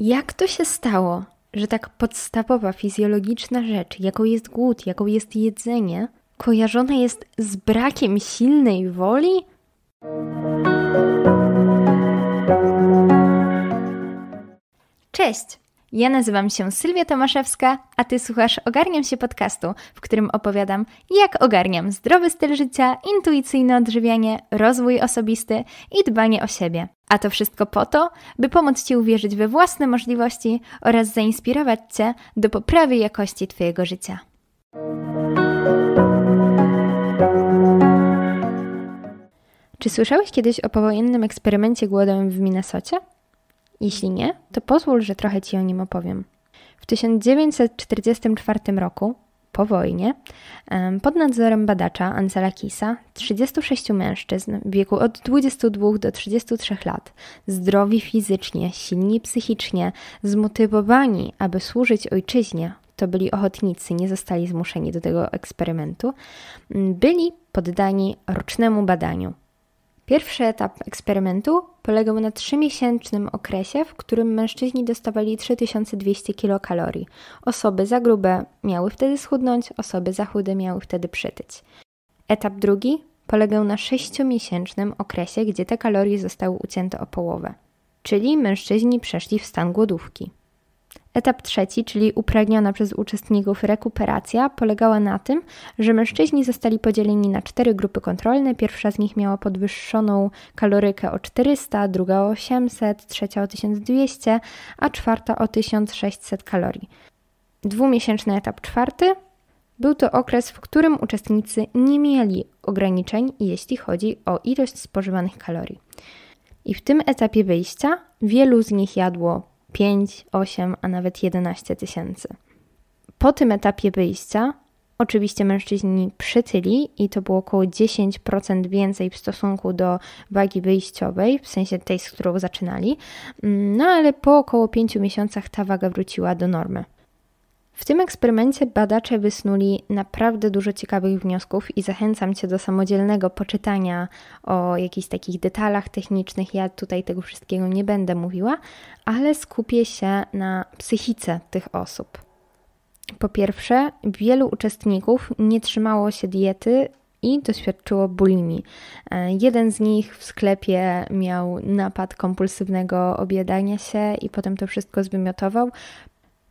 Jak to się stało, że tak podstawowa fizjologiczna rzecz, jaką jest głód, jaką jest jedzenie, kojarzona jest z brakiem silnej woli? Cześć! Ja nazywam się Sylwia Tomaszewska, a Ty słuchasz Ogarniam się podcastu, w którym opowiadam, jak ogarniam zdrowy styl życia, intuicyjne odżywianie, rozwój osobisty i dbanie o siebie. A to wszystko po to, by pomóc Ci uwierzyć we własne możliwości oraz zainspirować Cię do poprawy jakości Twojego życia. Czy słyszałeś kiedyś o powojennym eksperymencie głodowym w Minnesocie? Jeśli nie, to pozwól, że trochę Ci o nim opowiem. W 1944 roku, po wojnie, pod nadzorem badacza Ansela Kisa, 36 mężczyzn w wieku od 22 do 33 lat, zdrowi fizycznie, silni psychicznie, zmotywowani, aby służyć ojczyźnie, to byli ochotnicy, nie zostali zmuszeni do tego eksperymentu, byli poddani rocznemu badaniu. Pierwszy etap eksperymentu polegał na trzymiesięcznym okresie, w którym mężczyźni dostawali 3200 kilokalorii. Osoby za grube miały wtedy schudnąć, osoby za chude miały wtedy przytyć. Etap drugi polegał na sześciomiesięcznym okresie, gdzie te kalorie zostały ucięte o połowę. Czyli mężczyźni przeszli w stan głodówki. Etap trzeci, czyli upragniona przez uczestników rekuperacja, polegała na tym, że mężczyźni zostali podzieleni na cztery grupy kontrolne. Pierwsza z nich miała podwyższoną kalorykę o 400, druga o 800, trzecia o 1200, a czwarta o 1600 kalorii. Dwumiesięczny etap czwarty był to okres, w którym uczestnicy nie mieli ograniczeń, jeśli chodzi o ilość spożywanych kalorii. I w tym etapie wyjścia wielu z nich jadło 5, 8, a nawet 11 tysięcy. Po tym etapie wyjścia, oczywiście mężczyźni przytyli i to było około 10% więcej w stosunku do wagi wyjściowej, w sensie tej, z którą zaczynali, mm, no ale po około 5 miesiącach ta waga wróciła do normy. W tym eksperymencie badacze wysnuli naprawdę dużo ciekawych wniosków i zachęcam Cię do samodzielnego poczytania o jakichś takich detalach technicznych. Ja tutaj tego wszystkiego nie będę mówiła, ale skupię się na psychice tych osób. Po pierwsze, wielu uczestników nie trzymało się diety i doświadczyło bulimi. Jeden z nich w sklepie miał napad kompulsywnego objadania się i potem to wszystko zwymiotował.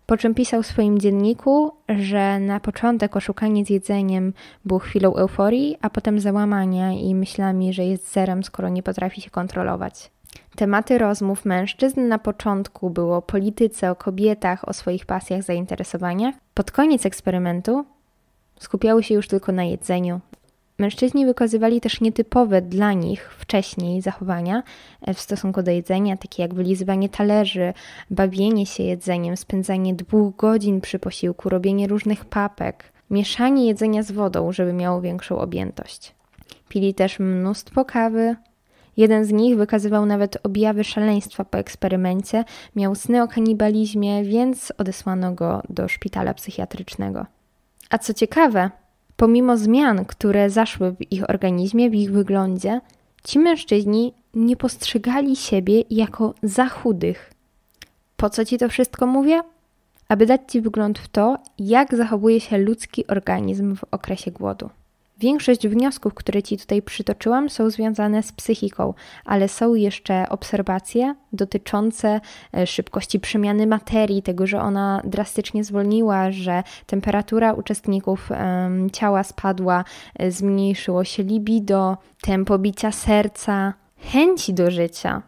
Po czym pisał w swoim dzienniku, że na początek oszukanie z jedzeniem było chwilą euforii, a potem załamania i myślami, że jest zerem, skoro nie potrafi się kontrolować. Tematy rozmów mężczyzn na początku było o polityce, o kobietach, o swoich pasjach, zainteresowaniach. Pod koniec eksperymentu skupiały się już tylko na jedzeniu, Mężczyźni wykazywali też nietypowe dla nich wcześniej zachowania e, w stosunku do jedzenia, takie jak wylizywanie talerzy, bawienie się jedzeniem, spędzanie dwóch godzin przy posiłku, robienie różnych papek, mieszanie jedzenia z wodą, żeby miało większą objętość. Pili też mnóstwo kawy. Jeden z nich wykazywał nawet objawy szaleństwa po eksperymencie, miał sny o kanibalizmie, więc odesłano go do szpitala psychiatrycznego. A co ciekawe, Pomimo zmian, które zaszły w ich organizmie, w ich wyglądzie, ci mężczyźni nie postrzegali siebie jako za chudych. Po co ci to wszystko mówię? Aby dać ci wgląd w to, jak zachowuje się ludzki organizm w okresie głodu. Większość wniosków, które Ci tutaj przytoczyłam, są związane z psychiką, ale są jeszcze obserwacje dotyczące e, szybkości przemiany materii, tego, że ona drastycznie zwolniła, że temperatura uczestników ciała spadła, e, zmniejszyło się libido, tempo bicia serca, chęci do życia.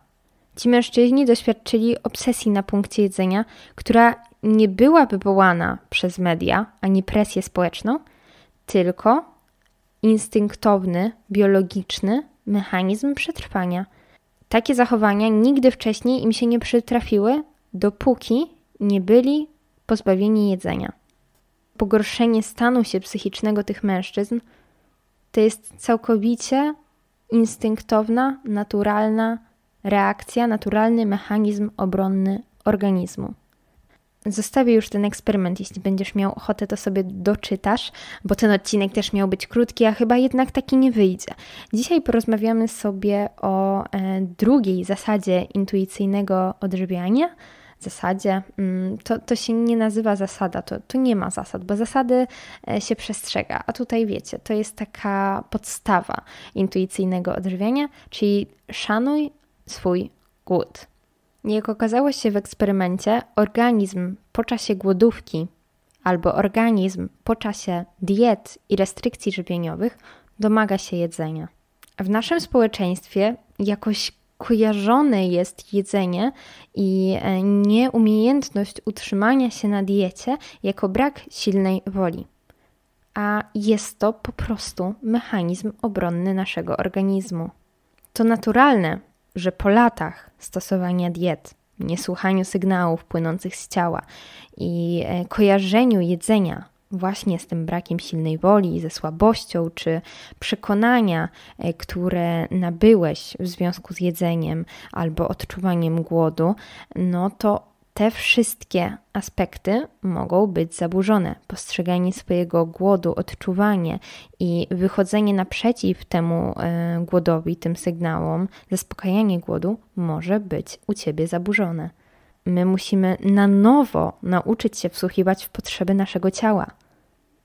Ci mężczyźni doświadczyli obsesji na punkcie jedzenia, która nie była wywołana przez media ani presję społeczną, tylko instynktowny, biologiczny mechanizm przetrwania. Takie zachowania nigdy wcześniej im się nie przytrafiły, dopóki nie byli pozbawieni jedzenia. Pogorszenie stanu się psychicznego tych mężczyzn to jest całkowicie instynktowna, naturalna reakcja, naturalny mechanizm obronny organizmu. Zostawię już ten eksperyment. Jeśli będziesz miał ochotę, to sobie doczytasz, bo ten odcinek też miał być krótki, a chyba jednak taki nie wyjdzie. Dzisiaj porozmawiamy sobie o e, drugiej zasadzie intuicyjnego odżywiania zasadzie. Mm, to, to się nie nazywa zasada, to, to nie ma zasad, bo zasady e, się przestrzega, a tutaj wiecie, to jest taka podstawa intuicyjnego odżywiania, czyli szanuj swój głód. Jak okazało się w eksperymencie, organizm po czasie głodówki albo organizm po czasie diet i restrykcji żywieniowych domaga się jedzenia. W naszym społeczeństwie jakoś kojarzone jest jedzenie i e, nieumiejętność utrzymania się na diecie jako brak silnej woli. A jest to po prostu mechanizm obronny naszego organizmu. To naturalne, że po latach stosowania diet, niesłuchaniu sygnałów płynących z ciała i e, kojarzeniu jedzenia właśnie z tym brakiem silnej woli, ze słabością czy przekonania, e, które nabyłeś w związku z jedzeniem albo odczuwaniem głodu, no to te wszystkie aspekty mogą być zaburzone. Postrzeganie swojego głodu, odczuwanie i wychodzenie naprzeciw temu y, głodowi, tym sygnałom, zaspokajanie głodu może być u ciebie zaburzone. My musimy na nowo nauczyć się wsłuchiwać w potrzeby naszego ciała.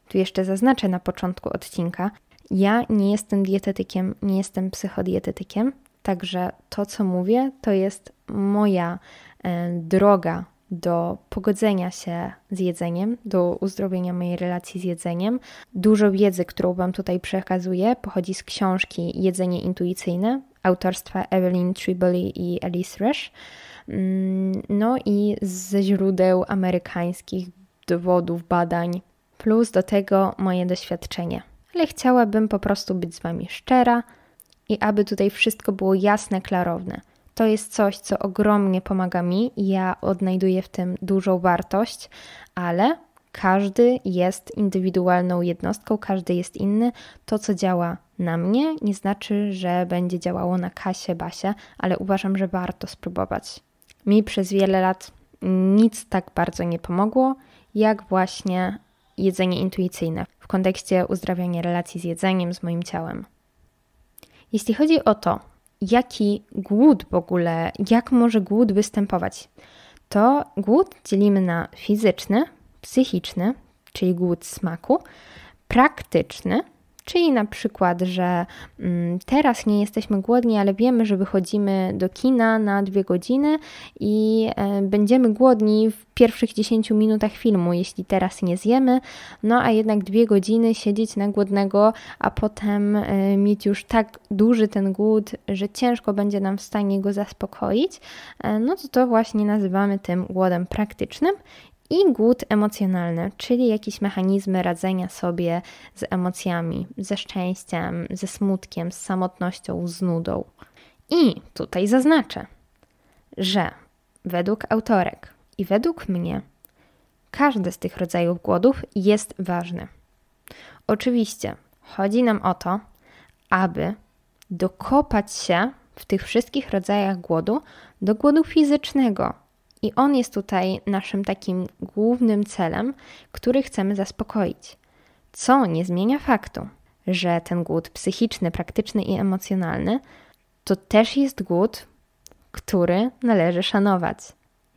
Tu jeszcze zaznaczę na początku odcinka, ja nie jestem dietetykiem, nie jestem psychodietetykiem, także to, co mówię, to jest moja E, droga do pogodzenia się z jedzeniem, do uzdrowienia mojej relacji z jedzeniem. Dużo wiedzy, którą Wam tutaj przekazuję, pochodzi z książki Jedzenie intuicyjne autorstwa Evelyn Triboli i Alice Rush. Mm, no i ze źródeł amerykańskich dowodów, badań, plus do tego moje doświadczenie. Ale chciałabym po prostu być z Wami szczera i aby tutaj wszystko było jasne, klarowne – to jest coś, co ogromnie pomaga mi. Ja odnajduję w tym dużą wartość, ale każdy jest indywidualną jednostką, każdy jest inny. To, co działa na mnie, nie znaczy, że będzie działało na Kasie, Basie, ale uważam, że warto spróbować. Mi przez wiele lat nic tak bardzo nie pomogło, jak właśnie jedzenie intuicyjne w kontekście uzdrawiania relacji z jedzeniem, z moim ciałem. Jeśli chodzi o to, jaki głód w ogóle, jak może głód występować, to głód dzielimy na fizyczny, psychiczny, czyli głód smaku, praktyczny – Czyli na przykład, że mm, teraz nie jesteśmy głodni, ale wiemy, że wychodzimy do kina na dwie godziny i e, będziemy głodni w pierwszych 10 minutach filmu, jeśli teraz nie zjemy. No a jednak dwie godziny siedzieć na głodnego, a potem e, mieć już tak duży ten głód, że ciężko będzie nam w stanie go zaspokoić, e, no to to właśnie nazywamy tym głodem praktycznym i głód emocjonalny, czyli jakieś mechanizmy radzenia sobie z emocjami, ze szczęściem, ze smutkiem, z samotnością, z nudą. I tutaj zaznaczę, że według autorek i według mnie każdy z tych rodzajów głodów jest ważny. Oczywiście chodzi nam o to, aby dokopać się w tych wszystkich rodzajach głodu do głodu fizycznego, i on jest tutaj naszym takim głównym celem, który chcemy zaspokoić. Co nie zmienia faktu, że ten głód psychiczny, praktyczny i emocjonalny to też jest głód, który należy szanować.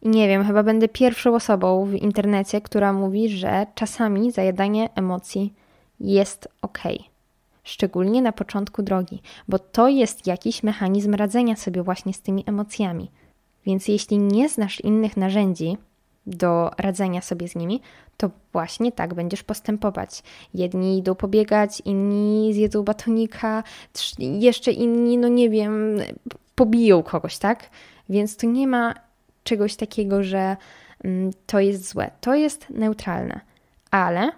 I nie wiem, chyba będę pierwszą osobą w internecie, która mówi, że czasami zajadanie emocji jest ok. Szczególnie na początku drogi, bo to jest jakiś mechanizm radzenia sobie właśnie z tymi emocjami. Więc jeśli nie znasz innych narzędzi do radzenia sobie z nimi, to właśnie tak będziesz postępować. Jedni idą pobiegać, inni zjedzą batonika, jeszcze inni, no nie wiem, pobiją kogoś, tak? Więc tu nie ma czegoś takiego, że mm, to jest złe. To jest neutralne. Ale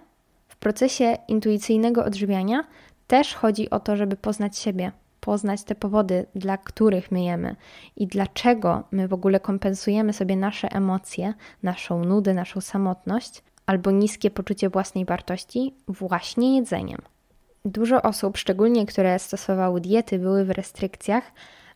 w procesie intuicyjnego odżywiania też chodzi o to, żeby poznać siebie, poznać te powody, dla których myjemy i dlaczego my w ogóle kompensujemy sobie nasze emocje, naszą nudę, naszą samotność albo niskie poczucie własnej wartości właśnie jedzeniem. Dużo osób, szczególnie które stosowały diety, były w restrykcjach,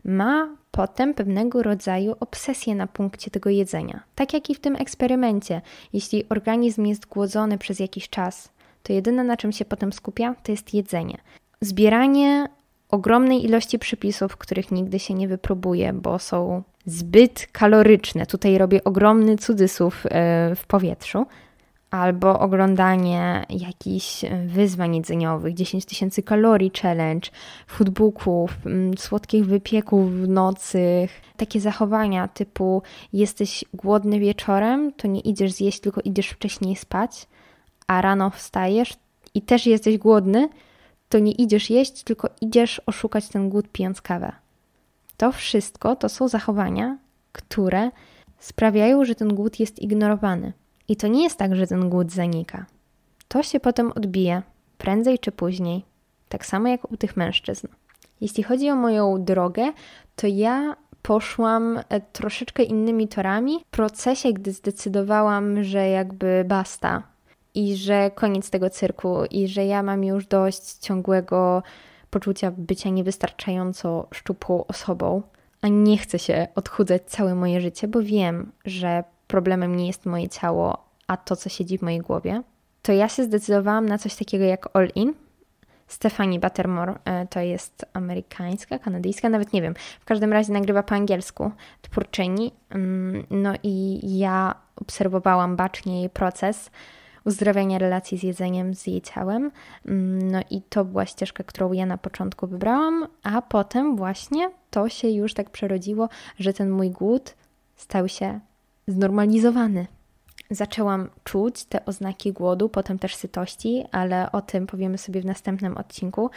ma potem pewnego rodzaju obsesję na punkcie tego jedzenia. Tak jak i w tym eksperymencie. Jeśli organizm jest głodzony przez jakiś czas, to jedyne na czym się potem skupia, to jest jedzenie. Zbieranie ogromnej ilości przepisów, których nigdy się nie wypróbuje, bo są zbyt kaloryczne. Tutaj robię ogromny cudzysłów e, w powietrzu. Albo oglądanie jakichś e, wyzwań jedzeniowych, 10 tysięcy kalorii challenge, foodbooków, mm, słodkich wypieków w nocy. Takie zachowania typu jesteś głodny wieczorem, to nie idziesz zjeść, tylko idziesz wcześniej spać, a rano wstajesz i też jesteś głodny, to nie idziesz jeść, tylko idziesz oszukać ten głód pijąc kawę. To wszystko to są zachowania, które sprawiają, że ten głód jest ignorowany. I to nie jest tak, że ten głód zanika. To się potem odbije, prędzej czy później, tak samo jak u tych mężczyzn. Jeśli chodzi o moją drogę, to ja poszłam e, troszeczkę innymi torami. W procesie, gdy zdecydowałam, że jakby basta, i że koniec tego cyrku i że ja mam już dość ciągłego poczucia bycia niewystarczająco szczupłą osobą, a nie chcę się odchudzać całe moje życie, bo wiem, że problemem nie jest moje ciało, a to, co siedzi w mojej głowie, to ja się zdecydowałam na coś takiego jak All In. Stephanie Buttermore e, to jest amerykańska, kanadyjska, nawet nie wiem. W każdym razie nagrywa po angielsku, twórczyni. Mm, no i ja obserwowałam bacznie jej proces uzdrawiania relacji z jedzeniem, z jej ciałem. Mm, no i to była ścieżka, którą ja na początku wybrałam, a potem właśnie to się już tak przerodziło, że ten mój głód stał się znormalizowany. Zaczęłam czuć te oznaki głodu, potem też sytości, ale o tym powiemy sobie w następnym odcinku.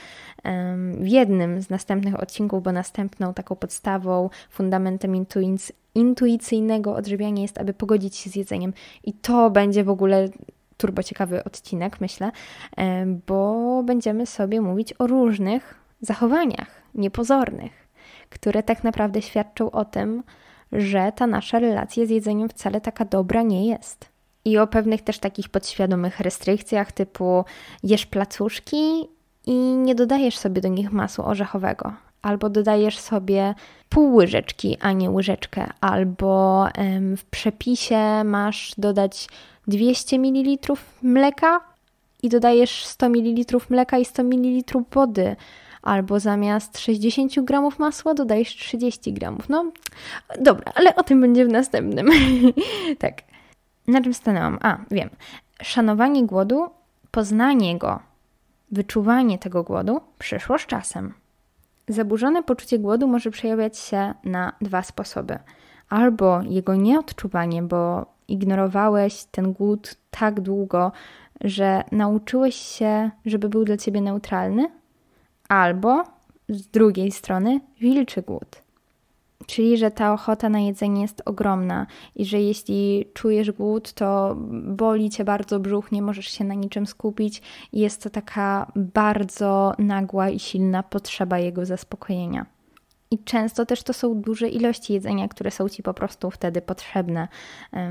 W jednym z następnych odcinków, bo następną taką podstawą, fundamentem intuic- intuicyjnego odżywiania jest, aby pogodzić się z jedzeniem. I to będzie w ogóle turbo ciekawy odcinek, myślę, e, bo będziemy sobie mówić o różnych zachowaniach niepozornych, które tak naprawdę świadczą o tym, że ta nasza relacja z jedzeniem wcale taka dobra nie jest. I o pewnych też takich podświadomych restrykcjach, typu jesz placuszki i nie dodajesz sobie do nich masu orzechowego, albo dodajesz sobie pół łyżeczki, a nie łyżeczkę, albo w przepisie masz dodać 200 ml mleka i dodajesz 100 ml mleka i 100 ml wody. Albo zamiast 60 g masła dodajesz 30 g. No dobra, ale o tym będzie w następnym. tak. Na czym stanęłam? A, wiem. Szanowanie głodu, poznanie go, wyczuwanie tego głodu przyszło z czasem. Zaburzone poczucie głodu może przejawiać się na dwa sposoby. Albo jego nieodczuwanie, bo ignorowałeś ten głód tak długo, że nauczyłeś się, żeby był dla ciebie neutralny, albo z drugiej strony wilczy głód. Czyli, że ta ochota na jedzenie jest ogromna i że jeśli czujesz głód, to boli cię bardzo brzuch, nie możesz się na niczym skupić. Jest to taka bardzo nagła i silna potrzeba jego zaspokojenia. I często też to są duże ilości jedzenia, które są ci po prostu wtedy potrzebne.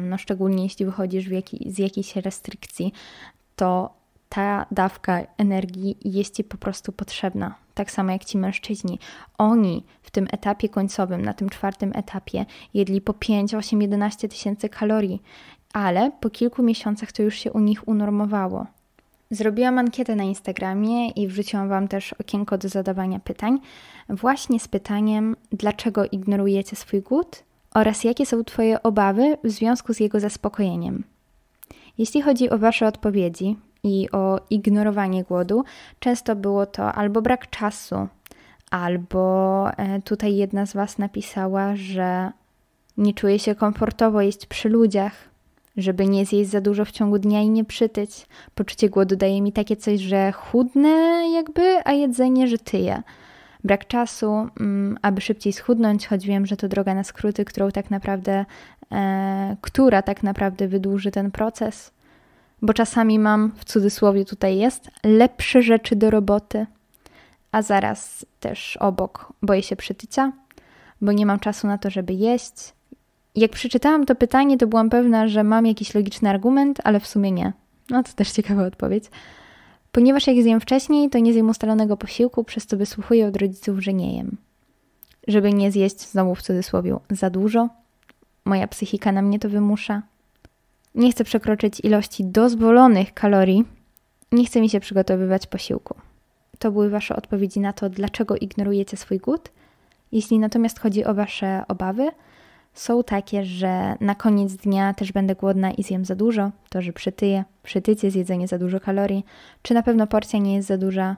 No, szczególnie jeśli wychodzisz z jakiejś restrykcji, to ta dawka energii jest ci po prostu potrzebna. Tak samo jak ci mężczyźni. Oni w tym etapie końcowym, na tym czwartym etapie, jedli po 5, 8, 11 tysięcy kalorii, ale po kilku miesiącach to już się u nich unormowało. Zrobiłam ankietę na Instagramie i wrzuciłam Wam też okienko do zadawania pytań, właśnie z pytaniem, dlaczego ignorujecie swój głód oraz jakie są Twoje obawy w związku z jego zaspokojeniem. Jeśli chodzi o Wasze odpowiedzi i o ignorowanie głodu, często było to albo brak czasu, albo e, tutaj jedna z Was napisała, że nie czuje się komfortowo jeść przy ludziach żeby nie zjeść za dużo w ciągu dnia i nie przytyć. Poczucie głodu daje mi takie coś, że chudne jakby, a jedzenie że tyję. Brak czasu, mm, aby szybciej schudnąć, choć wiem, że to droga na skróty, którą tak naprawdę, e, która tak naprawdę wydłuży ten proces. Bo czasami mam, w cudzysłowie tutaj jest, lepsze rzeczy do roboty, a zaraz też obok boję się przytycia, bo nie mam czasu na to, żeby jeść jak przeczytałam to pytanie, to byłam pewna, że mam jakiś logiczny argument, ale w sumie nie. No to też ciekawa odpowiedź. Ponieważ jak zjem wcześniej, to nie zjem ustalonego posiłku, przez co wysłuchuję od rodziców, że nie jem. Żeby nie zjeść, znowu w cudzysłowie, za dużo. Moja psychika na mnie to wymusza. Nie chcę przekroczyć ilości dozwolonych kalorii. Nie chcę mi się przygotowywać posiłku. To były Wasze odpowiedzi na to, dlaczego ignorujecie swój głód. Jeśli natomiast chodzi o Wasze obawy, są takie, że na koniec dnia też będę głodna i zjem za dużo, to, że przytyję, przytycie zjedzenie za dużo kalorii, czy na pewno porcja nie jest za duża,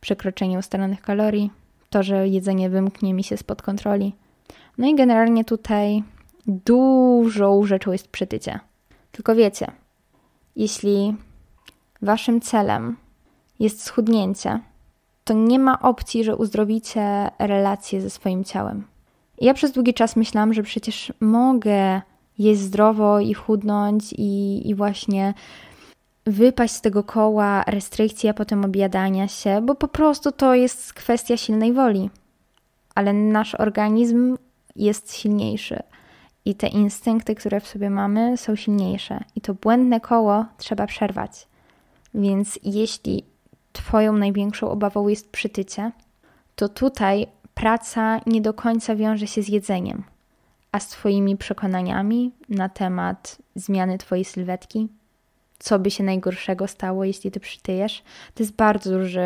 przekroczenie ustalonych kalorii, to, że jedzenie wymknie mi się spod kontroli. No i generalnie tutaj dużą rzeczą jest przytycie. Tylko wiecie, jeśli waszym celem jest schudnięcie, to nie ma opcji, że uzdrowicie relację ze swoim ciałem. Ja przez długi czas myślałam, że przecież mogę jeść zdrowo i chudnąć i, i właśnie wypaść z tego koła restrykcji, a potem objadania się, bo po prostu to jest kwestia silnej woli. Ale nasz organizm jest silniejszy i te instynkty, które w sobie mamy, są silniejsze. I to błędne koło trzeba przerwać. Więc jeśli Twoją największą obawą jest przytycie, to tutaj praca nie do końca wiąże się z jedzeniem, a z Twoimi przekonaniami na temat zmiany Twojej sylwetki, co by się najgorszego stało, jeśli Ty przytyjesz, to jest bardzo duży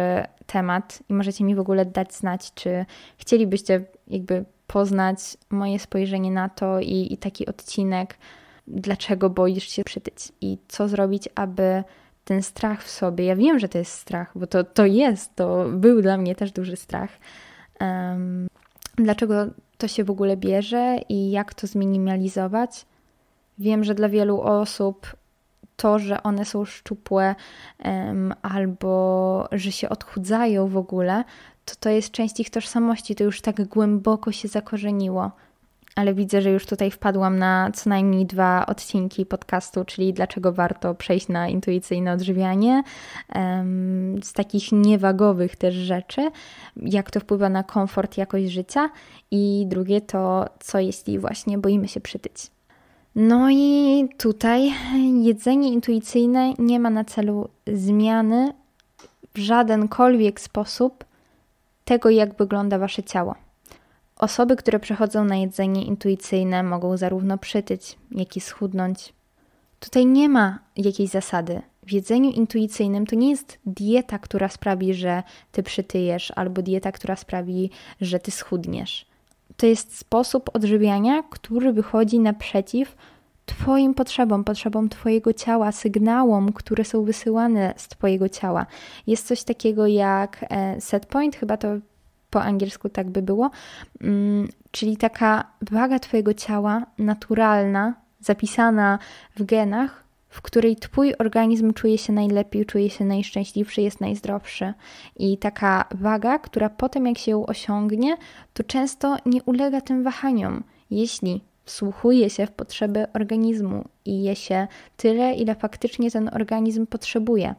temat i możecie mi w ogóle dać znać, czy chcielibyście jakby poznać moje spojrzenie na to i, i taki odcinek, dlaczego boisz się przytyć i co zrobić, aby ten strach w sobie, ja wiem, że to jest strach, bo to, to jest, to był dla mnie też duży strach, Dlaczego to się w ogóle bierze i jak to zminimalizować? Wiem, że dla wielu osób to, że one są szczupłe um, albo że się odchudzają w ogóle, to to jest część ich tożsamości, to już tak głęboko się zakorzeniło ale widzę, że już tutaj wpadłam na co najmniej dwa odcinki podcastu, czyli dlaczego warto przejść na intuicyjne odżywianie, z takich niewagowych też rzeczy, jak to wpływa na komfort, jakość życia i drugie to, co jeśli właśnie boimy się przytyć. No i tutaj jedzenie intuicyjne nie ma na celu zmiany w żadenkolwiek sposób tego, jak wygląda wasze ciało. Osoby, które przechodzą na jedzenie intuicyjne, mogą zarówno przytyć, jak i schudnąć. Tutaj nie ma jakiejś zasady. W jedzeniu intuicyjnym to nie jest dieta, która sprawi, że ty przytyjesz, albo dieta, która sprawi, że ty schudniesz. To jest sposób odżywiania, który wychodzi naprzeciw Twoim potrzebom, potrzebom Twojego ciała, sygnałom, które są wysyłane z Twojego ciała. Jest coś takiego jak e, set point, chyba to po angielsku tak by było, mm, czyli taka waga Twojego ciała naturalna, zapisana w genach, w której Twój organizm czuje się najlepiej, czuje się najszczęśliwszy, jest najzdrowszy. I taka waga, która potem jak się ją osiągnie, to często nie ulega tym wahaniom. Jeśli wsłuchuje się w potrzeby organizmu i je się tyle, ile faktycznie ten organizm potrzebuje.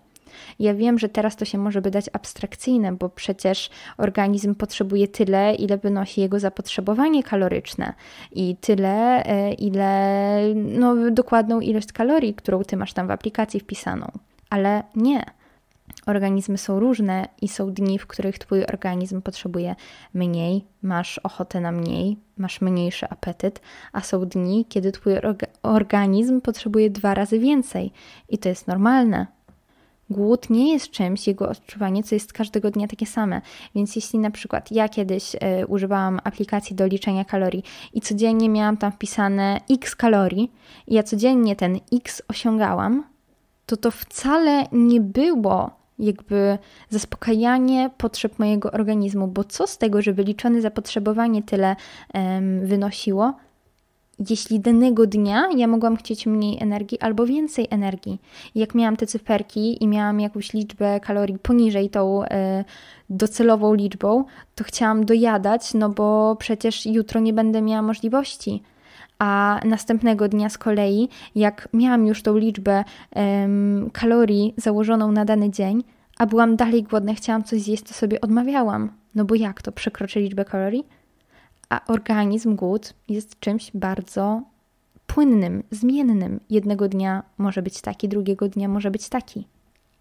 Ja wiem, że teraz to się może wydać abstrakcyjne, bo przecież organizm potrzebuje tyle, ile wynosi jego zapotrzebowanie kaloryczne i tyle, e, ile, no, dokładną ilość kalorii, którą ty masz tam w aplikacji wpisaną. Ale nie. Organizmy są różne i są dni, w których twój organizm potrzebuje mniej, masz ochotę na mniej, masz mniejszy apetyt, a są dni, kiedy twój organizm potrzebuje dwa razy więcej i to jest normalne. Głód nie jest czymś, jego odczuwanie, co jest każdego dnia takie same. Więc jeśli na przykład ja kiedyś y, używałam aplikacji do liczenia kalorii i codziennie miałam tam wpisane x kalorii, i ja codziennie ten x osiągałam, to to wcale nie było jakby zaspokajanie potrzeb mojego organizmu, bo co z tego, żeby liczone zapotrzebowanie tyle wynosiło, jeśli danego dnia ja mogłam chcieć mniej energii albo więcej energii. Jak miałam te cyferki i miałam jakąś liczbę kalorii poniżej tą e, docelową liczbą, to chciałam dojadać, no bo przecież jutro nie będę miała możliwości. A następnego dnia z kolei, jak miałam już tą liczbę kalorii założoną na dany dzień, a byłam dalej głodna, chciałam coś zjeść, to sobie odmawiałam. No bo jak to przekroczy liczbę kalorii? a organizm głód jest czymś bardzo płynnym, zmiennym. Jednego dnia może być taki, drugiego dnia może być taki.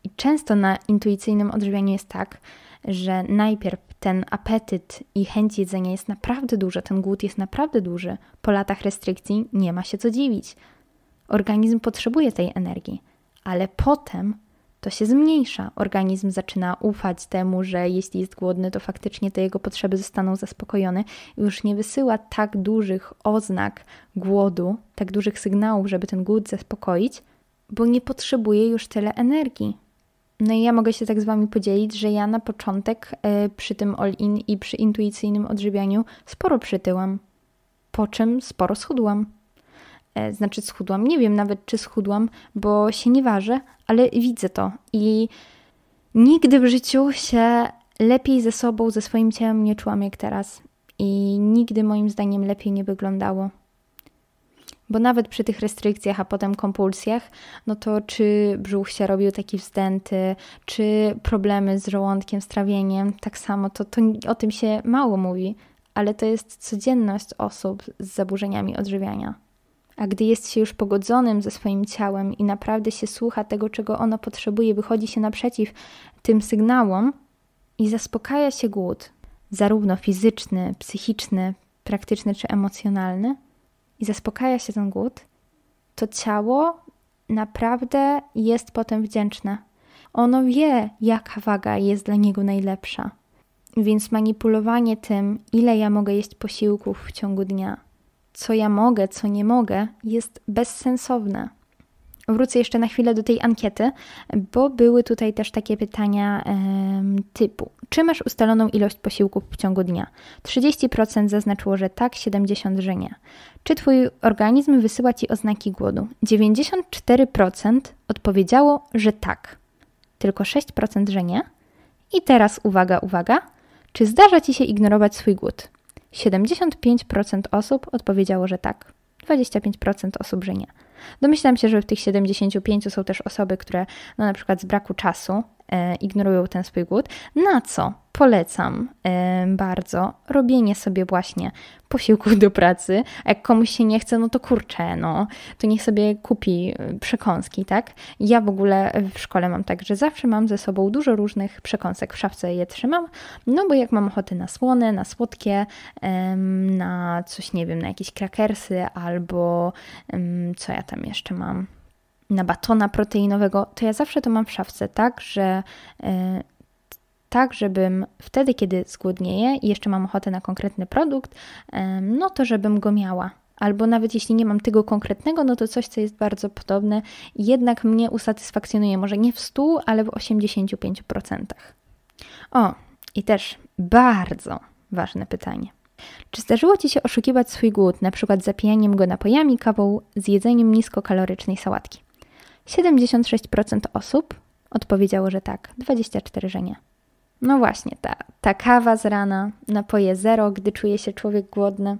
I często na intuicyjnym odżywianiu jest tak, że najpierw ten apetyt i chęć jedzenia jest naprawdę duży, ten głód jest naprawdę duży. Po latach restrykcji nie ma się co dziwić. Organizm potrzebuje tej energii, ale potem to się zmniejsza. Organizm zaczyna ufać temu, że jeśli jest głodny, to faktycznie te jego potrzeby zostaną zaspokojone. Już nie wysyła tak dużych oznak głodu, tak dużych sygnałów, żeby ten głód zaspokoić, bo nie potrzebuje już tyle energii. No i ja mogę się tak z Wami podzielić, że ja na początek e, przy tym all-in i przy intuicyjnym odżywianiu sporo przytyłam, po czym sporo schudłam. E, znaczy schudłam. Nie wiem nawet, czy schudłam, bo się nie ważę, ale widzę to i nigdy w życiu się lepiej ze sobą, ze swoim ciałem nie czułam jak teraz. I nigdy moim zdaniem lepiej nie wyglądało. Bo nawet przy tych restrykcjach, a potem kompulsjach, no to czy brzuch się robił taki wzdęty, czy problemy z żołądkiem, z trawieniem, tak samo, to, to o tym się mało mówi, ale to jest codzienność osób z zaburzeniami odżywiania. A gdy jest się już pogodzonym ze swoim ciałem i naprawdę się słucha tego, czego ono potrzebuje, wychodzi się naprzeciw tym sygnałom i zaspokaja się głód, zarówno fizyczny, psychiczny, praktyczny czy emocjonalny, i zaspokaja się ten głód, to ciało naprawdę jest potem wdzięczne. Ono wie, jaka waga jest dla niego najlepsza. Więc manipulowanie tym, ile ja mogę jeść posiłków w ciągu dnia, co ja mogę, co nie mogę, jest bezsensowne. Wrócę jeszcze na chwilę do tej ankiety, bo były tutaj też takie pytania typu: czy masz ustaloną ilość posiłków w ciągu dnia? 30% zaznaczyło, że tak, 70%, że nie. Czy twój organizm wysyła ci oznaki głodu? 94% odpowiedziało, że tak, tylko 6%, że nie. I teraz uwaga, uwaga, czy zdarza ci się ignorować swój głód? 75% osób odpowiedziało, że tak, 25% osób, że nie. Domyślam się, że w tych 75 są też osoby, które no, na przykład z braku czasu E, ignorują ten swój głód, na co polecam e, bardzo robienie sobie właśnie posiłków do pracy. A jak komuś się nie chce, no to kurczę, no, to niech sobie kupi e, przekąski, tak? Ja w ogóle w szkole mam tak, że zawsze mam ze sobą dużo różnych przekąsek, w szafce je trzymam, no bo jak mam ochotę na słone, na słodkie, na coś, nie wiem, na jakieś krakersy albo co ja tam jeszcze mam na batona proteinowego, to ja zawsze to mam w szafce, tak, że e, tak, żebym wtedy, kiedy zgłodnieję i jeszcze mam ochotę na konkretny produkt, no to żebym go miała. Albo nawet jeśli nie mam tego konkretnego, no to coś, co jest bardzo podobne, jednak mnie usatysfakcjonuje, może nie w 100, ale w 85%. O, i też bardzo ważne pytanie. Czy zdarzyło Ci się oszukiwać swój głód, na przykład zapijaniem go napojami, kawą z jedzeniem niskokalorycznej sałatki? 76% osób odpowiedziało, że tak, 24%, że nie. No właśnie, ta, ta kawa z rana, napoje zero, gdy czuje się człowiek głodny.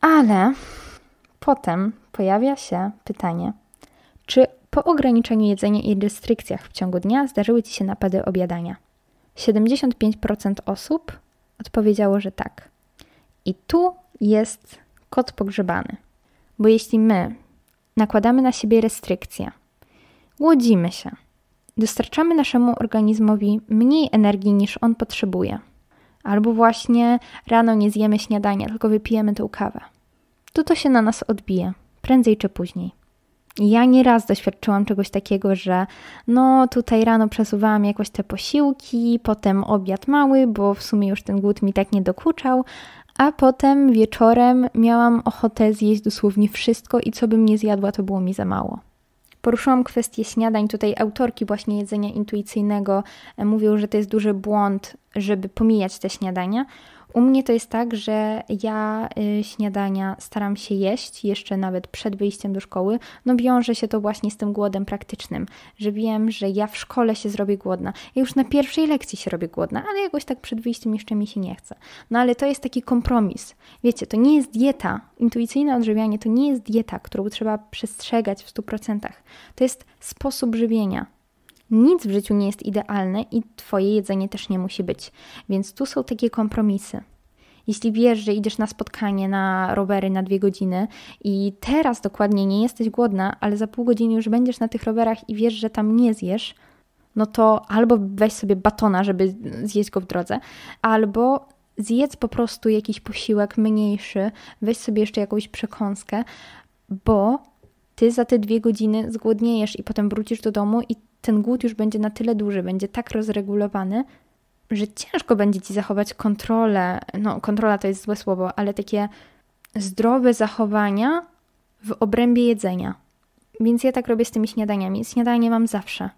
Ale potem pojawia się pytanie, czy po ograniczeniu jedzenia i restrykcjach w ciągu dnia zdarzyły Ci się napady obiadania? 75% osób odpowiedziało, że tak. I tu jest kot pogrzebany, bo jeśli my nakładamy na siebie restrykcje, Głodzimy się. Dostarczamy naszemu organizmowi mniej energii niż on potrzebuje. Albo właśnie rano nie zjemy śniadania, tylko wypijemy tę kawę. To to się na nas odbije, prędzej czy później. Ja nieraz doświadczyłam czegoś takiego, że no tutaj rano przesuwałam jakoś te posiłki, potem obiad mały, bo w sumie już ten głód mi tak nie dokuczał, a potem wieczorem miałam ochotę zjeść dosłownie wszystko i co bym nie zjadła, to było mi za mało. Poruszyłam kwestię śniadań. Tutaj autorki właśnie jedzenia intuicyjnego e, mówią, że to jest duży błąd, żeby pomijać te śniadania. U mnie to jest tak, że ja y, śniadania staram się jeść jeszcze nawet przed wyjściem do szkoły. No wiąże się to właśnie z tym głodem praktycznym, że wiem, że ja w szkole się zrobię głodna. Ja już na pierwszej lekcji się robię głodna, ale jakoś tak przed wyjściem jeszcze mi się nie chce. No ale to jest taki kompromis. Wiecie, to nie jest dieta. Intuicyjne odżywianie to nie jest dieta, którą trzeba przestrzegać w 100%. To jest sposób żywienia. Nic w życiu nie jest idealne i Twoje jedzenie też nie musi być. Więc tu są takie kompromisy. Jeśli wiesz, że idziesz na spotkanie na rowery na dwie godziny i teraz dokładnie nie jesteś głodna, ale za pół godziny już będziesz na tych rowerach i wiesz, że tam nie zjesz, no to albo weź sobie batona, żeby zjeść go w drodze, albo zjedz po prostu jakiś posiłek mniejszy, weź sobie jeszcze jakąś przekąskę, bo ty za te dwie godziny zgłodniejesz i potem wrócisz do domu i ten głód już będzie na tyle duży, będzie tak rozregulowany, że ciężko będzie ci zachować kontrolę. No, kontrola to jest złe słowo, ale takie zdrowe zachowania w obrębie jedzenia. Więc ja tak robię z tymi śniadaniami. Śniadanie mam zawsze.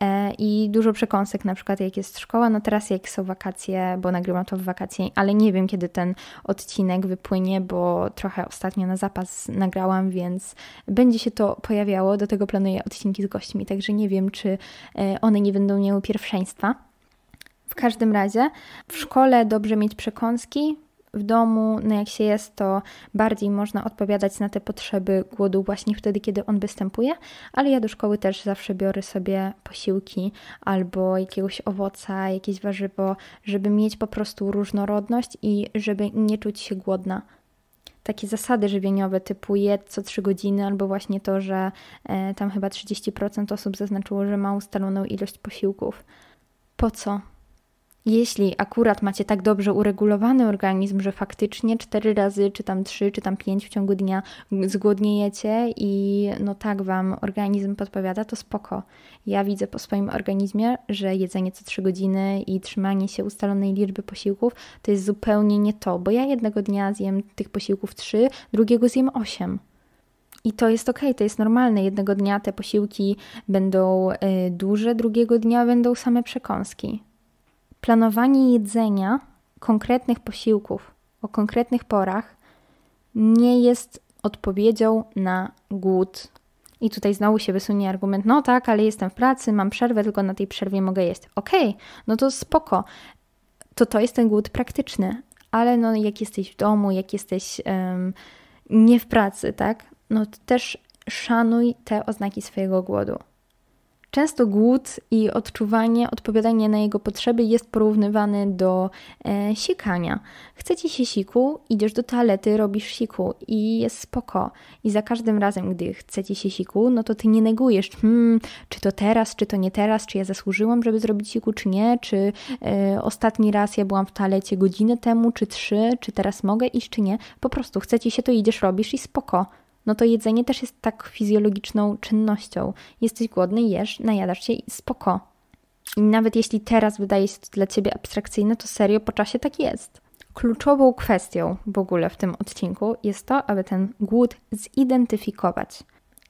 E, i dużo przekąsek, na przykład jak jest szkoła, no teraz jak są wakacje, bo nagrywam to w wakacje, ale nie wiem kiedy ten odcinek wypłynie, bo trochę ostatnio na zapas nagrałam, więc będzie się to pojawiało, do tego planuję odcinki z gośćmi, także nie wiem czy e, one nie będą miały pierwszeństwa. W każdym razie w szkole dobrze mieć przekąski, w domu, no jak się jest, to bardziej można odpowiadać na te potrzeby głodu właśnie wtedy, kiedy on występuje, ale ja do szkoły też zawsze biorę sobie posiłki albo jakiegoś owoca, jakieś warzywo, żeby mieć po prostu różnorodność i żeby nie czuć się głodna takie zasady żywieniowe typu jedz co 3 godziny, albo właśnie to, że e, tam chyba 30% osób zaznaczyło, że ma ustaloną ilość posiłków. Po co? Jeśli akurat macie tak dobrze uregulowany organizm, że faktycznie 4 razy, czy tam 3, czy tam 5 w ciągu dnia zgłodniejecie i no tak wam organizm podpowiada, to spoko. Ja widzę po swoim organizmie, że jedzenie co 3 godziny i trzymanie się ustalonej liczby posiłków to jest zupełnie nie to, bo ja jednego dnia zjem tych posiłków 3, drugiego zjem 8. I to jest ok, to jest normalne. Jednego dnia te posiłki będą y, duże, drugiego dnia będą same przekąski planowanie jedzenia konkretnych posiłków o konkretnych porach nie jest odpowiedzią na głód. I tutaj znowu się wysunie argument, no tak, ale jestem w pracy, mam przerwę, tylko na tej przerwie mogę jeść. Okej, okay, no to spoko. To to jest ten głód praktyczny, ale no jak jesteś w domu, jak jesteś um, nie w pracy, tak? No to też szanuj te oznaki swojego głodu. Często głód i odczuwanie, odpowiadanie na jego potrzeby jest porównywany do e, sikania. Chce ci się siku, idziesz do toalety, robisz siku i jest spoko. I za każdym razem, gdy chce ci się siku, no to ty nie negujesz, hmm, czy to teraz, czy to nie teraz, czy ja zasłużyłam, żeby zrobić siku, czy nie, czy e, ostatni raz ja byłam w toalecie godzinę temu, czy trzy, czy teraz mogę iść, czy nie. Po prostu chce ci się, to idziesz, robisz i spoko no to jedzenie też jest tak fizjologiczną czynnością. Jesteś głodny, jesz, najadasz się i spoko. I nawet jeśli teraz wydaje się to dla ciebie abstrakcyjne, to serio po czasie tak jest. Kluczową kwestią w ogóle w tym odcinku jest to, aby ten głód zidentyfikować.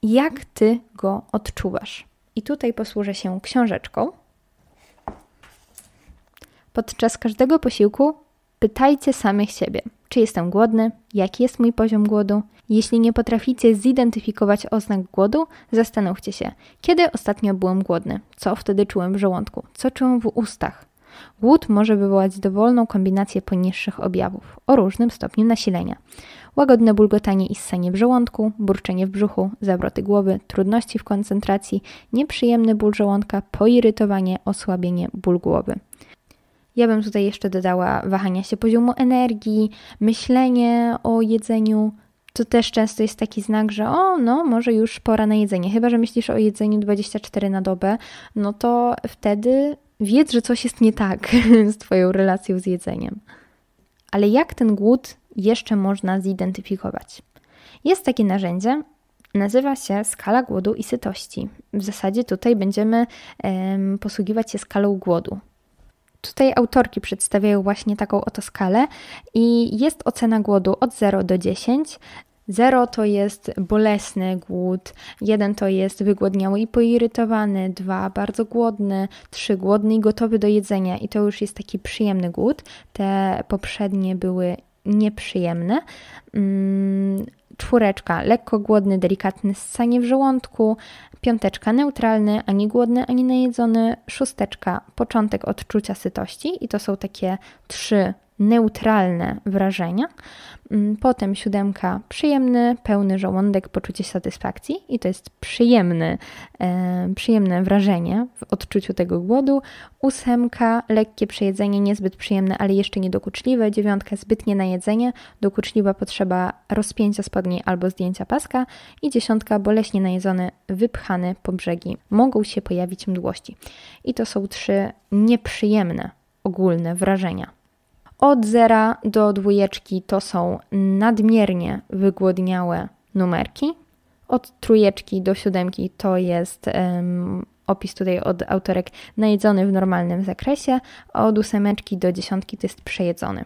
Jak ty go odczuwasz? I tutaj posłużę się książeczką. Podczas każdego posiłku Pytajcie samych siebie, czy jestem głodny, jaki jest mój poziom głodu. Jeśli nie potraficie zidentyfikować oznak głodu, zastanówcie się, kiedy ostatnio byłem głodny, co wtedy czułem w żołądku, co czułem w ustach. Głód może wywołać dowolną kombinację poniższych objawów o różnym stopniu nasilenia. Łagodne bulgotanie i ssanie w żołądku, burczenie w brzuchu, zawroty głowy, trudności w koncentracji, nieprzyjemny ból żołądka, poirytowanie, osłabienie, ból głowy. Ja bym tutaj jeszcze dodała wahania się poziomu energii, myślenie o jedzeniu. To też często jest taki znak, że o, no, może już pora na jedzenie. Chyba, że myślisz o jedzeniu 24 na dobę, no to wtedy wiedz, że coś jest nie tak z Twoją relacją z jedzeniem. Ale jak ten głód jeszcze można zidentyfikować? Jest takie narzędzie, nazywa się skala głodu i sytości. W zasadzie tutaj będziemy posługiwać się skalą głodu. Tutaj autorki przedstawiają właśnie taką oto skalę i jest ocena głodu od 0 do 10. 0 to jest bolesny głód, 1 to jest wygłodniały i poirytowany, 2 bardzo głodny, 3 głodny i gotowy do jedzenia i to już jest taki przyjemny głód. Te poprzednie były nieprzyjemne. Mm, czwóreczka lekko głodny, delikatny, ssanie w żołądku, piąteczka neutralny, ani głodny, ani najedzony, szósteczka początek odczucia sytości i to są takie trzy neutralne wrażenia. Mm, potem siódemka przyjemny, pełny żołądek, poczucie satysfakcji i to jest przyjemny, e, przyjemne wrażenie w odczuciu tego głodu. Ósemka lekkie przejedzenie, niezbyt przyjemne, ale jeszcze niedokuczliwe. Dziewiątka zbytnie na jedzenie, dokuczliwa potrzeba rozpięcia spodni albo zdjęcia paska. I dziesiątka boleśnie najedzony, wypchany po brzegi. Mogą się pojawić mdłości. I to są trzy nieprzyjemne ogólne wrażenia. Od zera do dwójeczki to są nadmiernie wygłodniałe numerki. Od trójeczki do siódemki to jest um, opis tutaj od autorek najedzony w normalnym zakresie, od ósemeczki do dziesiątki to jest przejedzony.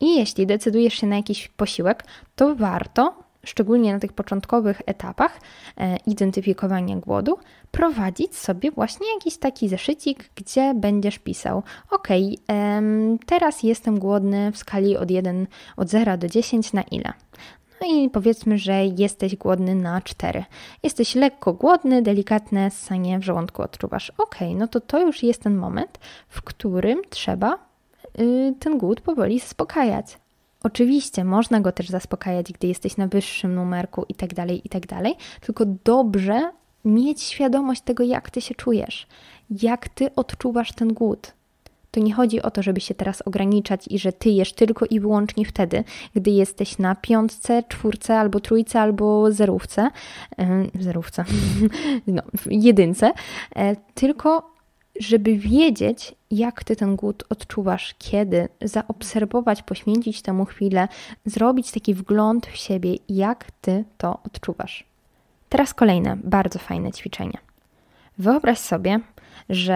I jeśli decydujesz się na jakiś posiłek, to warto szczególnie na tych początkowych etapach e, identyfikowania głodu, prowadzić sobie właśnie jakiś taki zeszycik, gdzie będziesz pisał: OK, teraz jestem głodny w skali od 1, od 0 do 10 na ile? No i powiedzmy, że jesteś głodny na 4. Jesteś lekko głodny, delikatne ssanie w żołądku odczuwasz. Ok, no to to już jest ten moment, w którym trzeba y, ten głód powoli spokajać. Oczywiście można go też zaspokajać, gdy jesteś na wyższym numerku itd., tak itd., tak tylko dobrze mieć świadomość tego, jak ty się czujesz, jak ty odczuwasz ten głód. To nie chodzi o to, żeby się teraz ograniczać i że ty jesz tylko i wyłącznie wtedy, gdy jesteś na piątce, czwórce albo trójce albo zerówce, zerówce, no, jedynce, e, tylko żeby wiedzieć, jak ty ten głód odczuwasz, kiedy, zaobserwować, poświęcić temu chwilę, zrobić taki wgląd w siebie, jak ty to odczuwasz. Teraz kolejne bardzo fajne ćwiczenie. Wyobraź sobie, że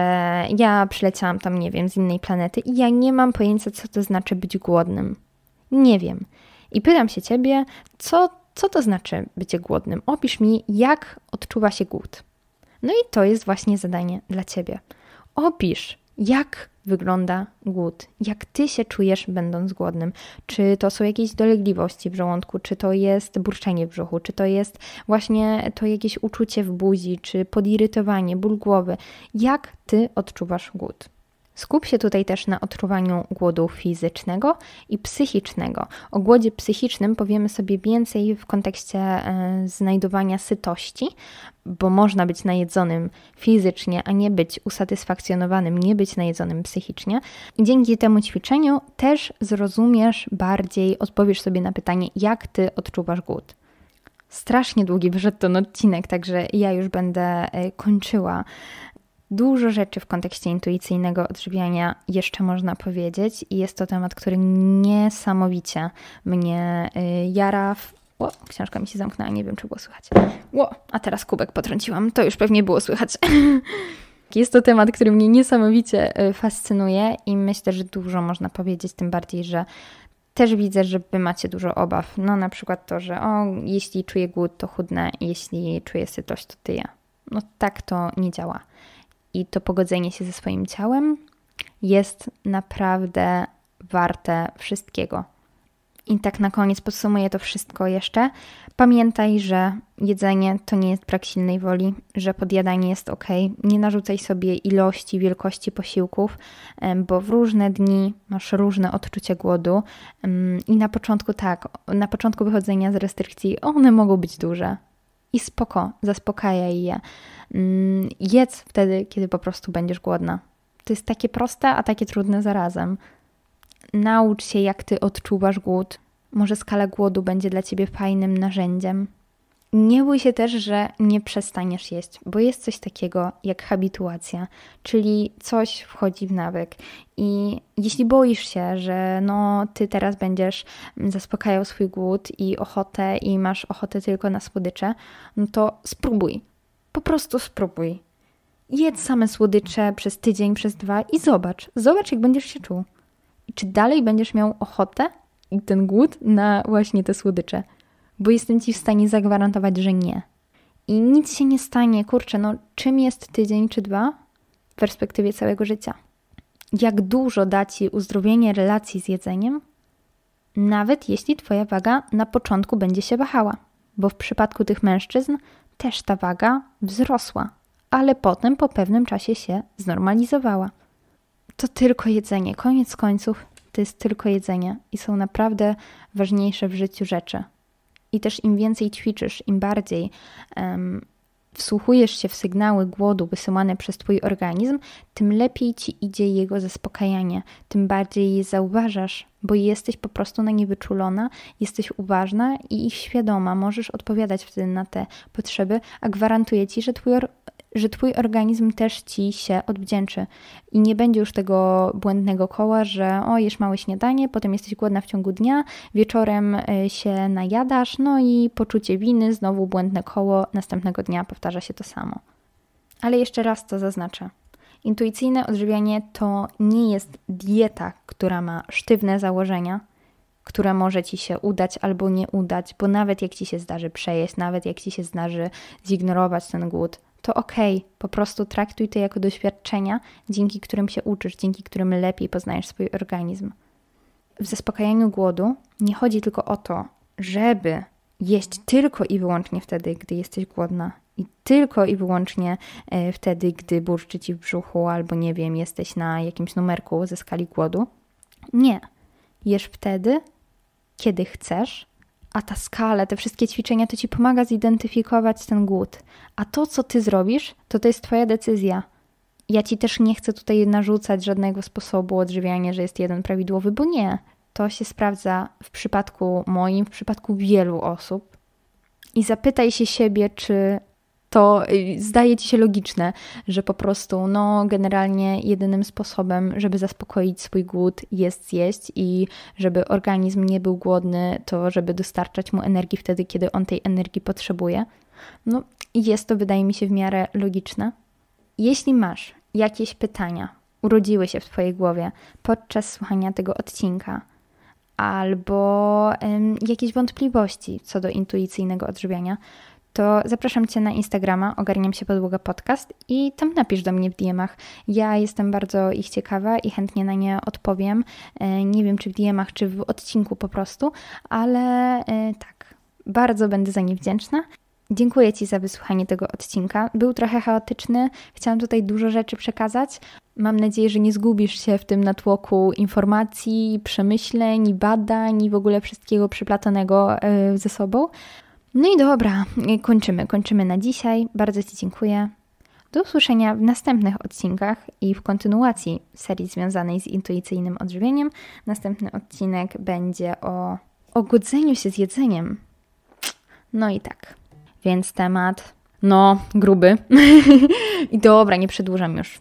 ja przyleciałam tam, nie wiem, z innej planety i ja nie mam pojęcia, co to znaczy być głodnym. Nie wiem. I pytam się ciebie, co, co to znaczy bycie głodnym? Opisz mi, jak odczuwa się głód. No i to jest właśnie zadanie dla ciebie opisz, jak wygląda głód, jak ty się czujesz będąc głodnym. Czy to są jakieś dolegliwości w żołądku, czy to jest burczenie w brzuchu, czy to jest właśnie to jakieś uczucie w buzi, czy podirytowanie, ból głowy. Jak ty odczuwasz głód? Skup się tutaj też na odczuwaniu głodu fizycznego i psychicznego. O głodzie psychicznym powiemy sobie więcej w kontekście e, znajdowania sytości, bo można być najedzonym fizycznie, a nie być usatysfakcjonowanym, nie być najedzonym psychicznie. I dzięki temu ćwiczeniu też zrozumiesz bardziej, odpowiesz sobie na pytanie, jak ty odczuwasz głód strasznie długi wyszedł ten odcinek, także ja już będę e, kończyła Dużo rzeczy w kontekście intuicyjnego odżywiania jeszcze można powiedzieć, i jest to temat, który niesamowicie mnie y, jara. Ło, książka mi się zamknęła, nie wiem czy było słychać. Ło, a teraz kubek potrąciłam, to już pewnie było słychać. Jest to temat, który mnie niesamowicie y, fascynuje i myślę, że dużo można powiedzieć, tym bardziej, że też widzę, że wy macie dużo obaw. No na przykład to, że o, jeśli czuję głód, to chudnę, jeśli czuję sytość, to tyję. No tak to nie działa i to pogodzenie się ze swoim ciałem jest naprawdę warte wszystkiego. I tak na koniec podsumuję to wszystko jeszcze. Pamiętaj, że jedzenie to nie jest brak silnej woli, że podjadanie jest ok. Nie narzucaj sobie ilości, wielkości posiłków, bo w różne dni masz różne odczucia głodu. I na początku tak, na początku wychodzenia z restrykcji one mogą być duże, i spoko, zaspokajaj je. Mm, jedz wtedy, kiedy po prostu będziesz głodna. To jest takie proste, a takie trudne zarazem. Naucz się, jak ty odczuwasz głód. Może skala głodu będzie dla ciebie fajnym narzędziem. Nie bój się też, że nie przestaniesz jeść, bo jest coś takiego jak habituacja, czyli coś wchodzi w nawyk. I jeśli boisz się, że no ty teraz będziesz zaspokajał swój głód i ochotę i masz ochotę tylko na słodycze, no to spróbuj. Po prostu spróbuj. Jedz same słodycze przez tydzień, przez dwa i zobacz. Zobacz, jak będziesz się czuł. I czy dalej będziesz miał ochotę i ten głód na właśnie te słodycze bo jestem ci w stanie zagwarantować, że nie. I nic się nie stanie, kurczę, no czym jest tydzień czy dwa w perspektywie całego życia? Jak dużo da ci uzdrowienie relacji z jedzeniem, nawet jeśli twoja waga na początku będzie się wahała, bo w przypadku tych mężczyzn też ta waga wzrosła, ale potem po pewnym czasie się znormalizowała. To tylko jedzenie, koniec końców to jest tylko jedzenie i są naprawdę ważniejsze w życiu rzeczy. I też im więcej ćwiczysz, im bardziej um, wsłuchujesz się w sygnały głodu wysyłane przez Twój organizm, tym lepiej Ci idzie jego zaspokajanie, tym bardziej je zauważasz, bo jesteś po prostu na nie wyczulona, jesteś uważna i ich świadoma, możesz odpowiadać wtedy na te potrzeby, a gwarantuję Ci, że Twój że Twój organizm też Ci się odwdzięczy i nie będzie już tego błędnego koła, że o, jesz małe śniadanie, potem jesteś głodna w ciągu dnia, wieczorem e, się najadasz, no i poczucie winy, znowu błędne koło, następnego dnia powtarza się to samo. Ale jeszcze raz to zaznaczę. Intuicyjne odżywianie to nie jest dieta, która ma sztywne założenia, która może ci się udać albo nie udać, bo nawet jak ci się zdarzy przejeść, nawet jak ci się zdarzy zignorować ten głód, to ok, po prostu traktuj to jako doświadczenia, dzięki którym się uczysz, dzięki którym lepiej poznajesz swój organizm. W zaspokajaniu głodu nie chodzi tylko o to, żeby jeść tylko i wyłącznie wtedy, gdy jesteś głodna i tylko i wyłącznie e, wtedy, gdy burczy ci w brzuchu albo nie wiem, jesteś na jakimś numerku ze skali głodu. Nie. Jesz wtedy, kiedy chcesz, a ta skala, te wszystkie ćwiczenia, to ci pomaga zidentyfikować ten głód. A to, co ty zrobisz, to to jest twoja decyzja. Ja ci też nie chcę tutaj narzucać żadnego sposobu odżywiania, że jest jeden prawidłowy, bo nie. To się sprawdza w przypadku moim, w przypadku wielu osób. I zapytaj się siebie, czy to y, zdaje ci się logiczne, że po prostu, no, generalnie jedynym sposobem, żeby zaspokoić swój głód jest zjeść i żeby organizm nie był głodny, to żeby dostarczać mu energii wtedy, kiedy on tej energii potrzebuje. No, jest to, wydaje mi się, w miarę logiczne. Jeśli masz jakieś pytania, urodziły się w Twojej głowie podczas słuchania tego odcinka, albo ym, jakieś wątpliwości co do intuicyjnego odżywiania, to zapraszam Cię na Instagrama, ogarniam się podłoga podcast i tam napisz do mnie w DM-ach. Ja jestem bardzo ich ciekawa i chętnie na nie odpowiem. E, nie wiem, czy w DM-ach, czy w odcinku po prostu, ale e, tak, bardzo będę za nie wdzięczna. Dziękuję Ci za wysłuchanie tego odcinka. Był trochę chaotyczny, chciałam tutaj dużo rzeczy przekazać. Mam nadzieję, że nie zgubisz się w tym natłoku informacji, przemyśleń, badań i w ogóle wszystkiego przyplatanego e, ze sobą. No i dobra, y, kończymy, kończymy na dzisiaj. Bardzo Ci dziękuję. Do usłyszenia w następnych odcinkach i w kontynuacji serii związanej z intuicyjnym odżywieniem. Następny odcinek będzie o ogodzeniu się z jedzeniem. No i tak. Więc temat, no, gruby. I dobra, nie przedłużam już.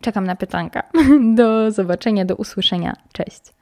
Czekam na pytanka. Do zobaczenia, do usłyszenia. Cześć.